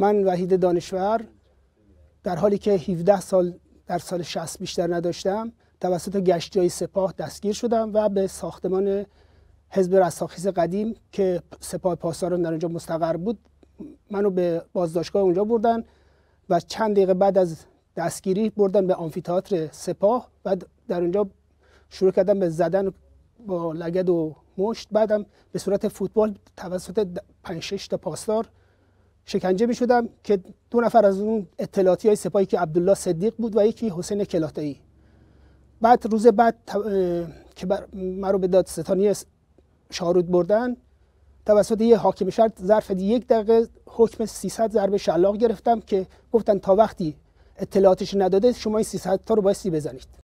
من وحید دانشور در حالی که 17 سال در سال 60 بیشتر نداشتم توسط گشتیای سپاه دستگیر شدم و به ساختمان حزب رساخیز قدیم که سپاه پاسداران در اونجا مستقر بود منو به بازداشتگاه اونجا بردن و چند دقیقه بعد از دستگیری بردن به آمفیتاتر سپاه و در اونجا شروع کردم به زدن با لگد و مشت بعدم به صورت فوتبال توسط 5 تا پاسدار شکنجه می شدم که دو نفر از اون اطلاعاتی های سپاهی که عبدالله صدیق بود و یکی حسین کلاتایی بعد روز بعد که رو به دادستانی شارود بردن توسط یه حاکم شرط ظرف یک دقیقه حکم 300 ضرب شلاق گرفتم که گفتن تا وقتی اطلاعاتش نداده شما این 300 تا رو بایستی بزنید